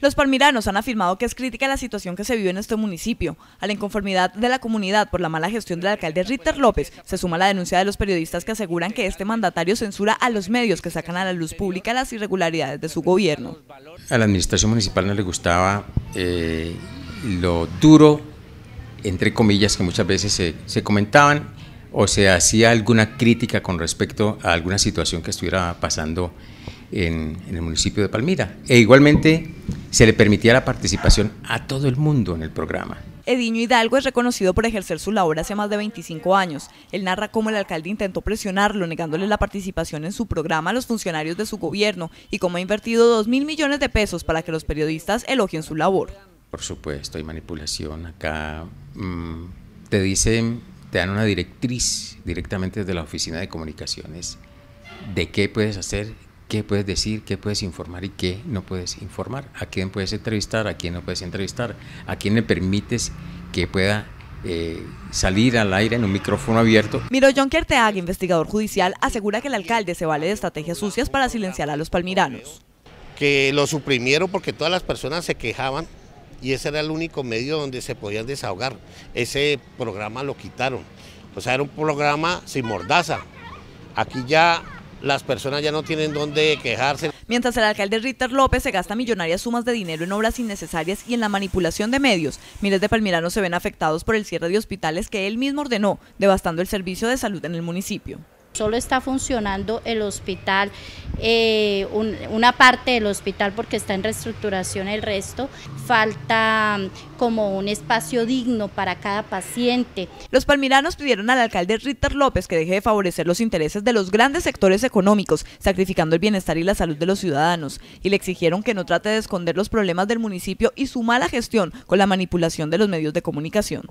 Los palmiranos han afirmado que es crítica la situación que se vive en este municipio. A la inconformidad de la comunidad por la mala gestión del alcalde Ritter López se suma la denuncia de los periodistas que aseguran que este mandatario censura a los medios que sacan a la luz pública las irregularidades de su gobierno. A la administración municipal no le gustaba eh, lo duro, entre comillas, que muchas veces se, comentaban o se hacía alguna crítica con respecto a alguna situación que estuviera pasando en, en, el municipio de Palmira. E igualmente se le permitía la participación a todo el mundo en el programa. Ediño Hidalgo es reconocido por ejercer su labor hace más de 25 años. Él narra cómo el alcalde intentó presionarlo, negándole la participación en su programa a los funcionarios de su gobierno y cómo ha invertido 2 mil millones de pesos para que los periodistas elogien su labor. Por supuesto, hay manipulación acá. Mm, te dicen, te dan una directriz directamente desde la oficina de comunicaciones de qué puedes hacer, qué puedes decir, qué puedes informar y qué no puedes informar, a quién puedes entrevistar, a quién no puedes entrevistar, a quién le permites que pueda eh, salir al aire en un micrófono abierto. Miro John Kerteag, investigador judicial, asegura que el alcalde se vale de estrategias sucias para silenciar a los palmiranos. Que lo suprimieron porque todas las personas se quejaban y ese era el único medio donde se podían desahogar. Ese programa lo quitaron. O sea, era un programa sin mordaza. Aquí ya las personas ya no tienen dónde quejarse. Mientras el alcalde Ritter López se gasta millonarias sumas de dinero en obras innecesarias y en la manipulación de medios, miles de palmiranos se ven afectados por el cierre de hospitales que él mismo ordenó, devastando el servicio de salud en el municipio. Solo está funcionando el hospital, eh, una parte del hospital porque está en reestructuración el resto. Falta mm, como un espacio digno para cada paciente. Los palmiranos pidieron al alcalde Ritter López que deje de favorecer los intereses de los grandes sectores económicos, sacrificando el bienestar y la salud de los ciudadanos, y le exigieron que no trate de esconder los problemas del municipio y su mala gestión con la manipulación de los medios de comunicación.